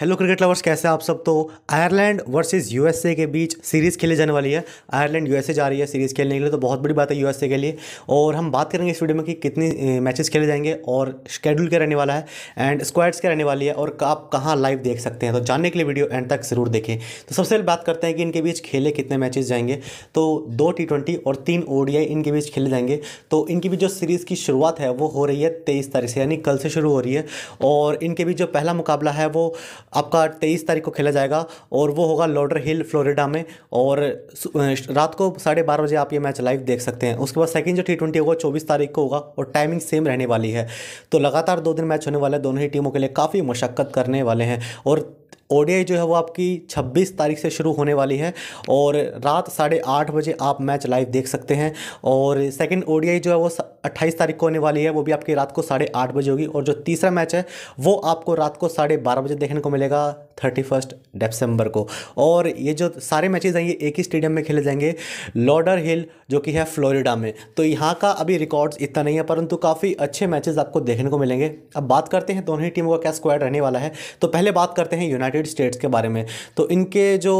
hello cricket lovers कैसे हैं आप सब तो आयरलैंड वर्सेस यूएसए के बीच सीरीज़ खेली जाने वाली है आयरलैंड यूएसए जा रही है सीरीज़ खेलने के लिए तो बहुत बड़ी बात है यूएसए के लिए और हम बात करेंगे इस वीडियो में कि कितनी मैचेस खेले जाएंगे और शेड्यूल क्या रहने वाला है एंड स्क्वाड्स क्या रहने वाली है और आप कहाँ लाइव देख सकते हैं तो जानने के लिए वीडियो एंड तक ज़रूर देखें तो सबसे पहले बात करते हैं कि इनके बीच खेले कितने मैचेज जाएंगे तो दो टी और तीन ओ इनके बीच खेले जाएंगे तो इनके बीच जो सीरीज़ की शुरुआत है वो हो रही है तेईस तारीख से यानी कल से शुरू हो रही है और इनके बीच जो पहला मुकाबला है वो आपका तेईस तारीख को खेला जाएगा और वो होगा लॉडर हिल फ्लोरिडा में और रात को साढ़े बारह बजे आप ये मैच लाइव देख सकते हैं उसके बाद सेकेंड जो टी ट्वेंटी होगा चौबीस तारीख को होगा और टाइमिंग सेम रहने वाली है तो लगातार दो दिन मैच होने वाले दोनों ही टीमों के लिए काफ़ी मशक्क़त करने वाले हैं और ओडीआई जो है वो आपकी 26 तारीख से शुरू होने वाली है और रात साढ़े आठ बजे आप मैच लाइव देख सकते हैं और सेकंड ओडीआई जो है वो 28 तारीख को होने वाली है वो भी आपकी रात को साढ़े आठ बजे होगी और जो तीसरा मैच है वो आपको रात को साढ़े बारह बजे देखने को मिलेगा थर्टी फर्स्ट डिसम्बर को और ये जो सारे मैचेज हैं ये एक ही स्टेडियम में खेले जाएंगे लॉडर हिल जो कि है फ्लोरिडा में तो यहाँ का अभी रिकॉर्ड्स इतना नहीं है परंतु काफ़ी अच्छे मैचेज आपको देखने को मिलेंगे अब बात करते हैं दोनों ही टीमों का क्या स्क्वाड रहने वाला है तो पहले बात करते हैं यूनाइटेड स्टेट्स के बारे में तो इनके जो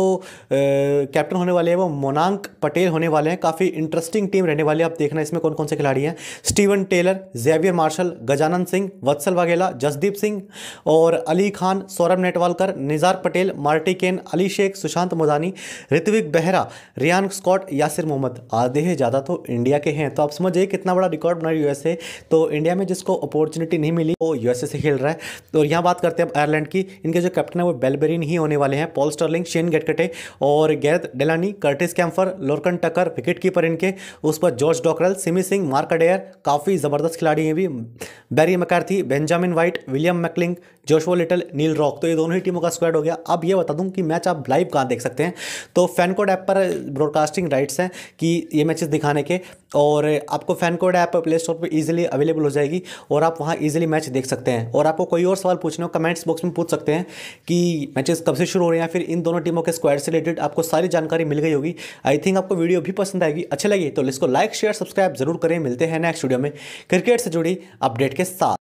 कैप्टन होने वाले हैं वो मोनांक पटेल होने वाले हैं काफ़ी इंटरेस्टिंग टीम रहने वाली है आप देखना इसमें कौन कौन से खिलाड़ी हैं Steven Taylor Xavier Marshall Gajanand Singh Vatsal Waghela Jasdeep Singh और Ali Khan Saurabh Netravalkar Nizar Patel Marty Kain Ali Shaikh Sushant Modani Ritwik Behera Rian Scott Yasir Mohammad आधे ही ज़्यादा तो इंडिया के हैं तो आप समझिए कितना बड़ा रिकॉर्ड बना रही यूएसए तो इंडिया में जिसको अपॉर्चुनिटी नहीं मिली वो यूएसए से खेल रहा है और यहाँ बात करते हैं अब आयरलैंड की इनके जो कैप्टन है वो बेलबेरिन ही होने वाले हैं पॉल स्टर्लिंग शेन गेटकटे और Gareth Delany Curtis Campher Lorcan Tucker wicket keeper इनके उस पर George Dockrell Simi Singh Mark Adair काफ़ी ज़बरदस्त खिलाड़ी हैं भी Barry McCarthy Benjamin White William McClintock Josh Little Neil Rock तो ये दोनों ही टीमों का सब्सक्राइब हो गया अब ये बता दूं कि मैच आप लाइव कहाँ देख सकते हैं तो फैन कोड ऐप पर ब्रॉडकास्टिंग राइट्स हैं कि ये मैचेस दिखाने के और आपको fan code app play store पर ईजिली अवेलेबल हो जाएगी और आप वहाँ ईजिली मैच देख सकते हैं और आपको कोई और सवाल पूछना हो कमेंट्स बॉक्स में पूछ सकते हैं कि मैचेस कब से शुरू हो रहे हैं फिर इन दोनों टीमों के स्क्वाड से रिलेटेड आपको सारी जानकारी मिल गई होगी आई थिंक आपको वीडियो भी पसंद आएगी अच्छी लगी तो इसको लाइक शेयर सब्सक्राइब जरूर करें मिलते हैं नेक्स्ट वीडियो में क्रिकेट से जुड़ी अपडेट के साथ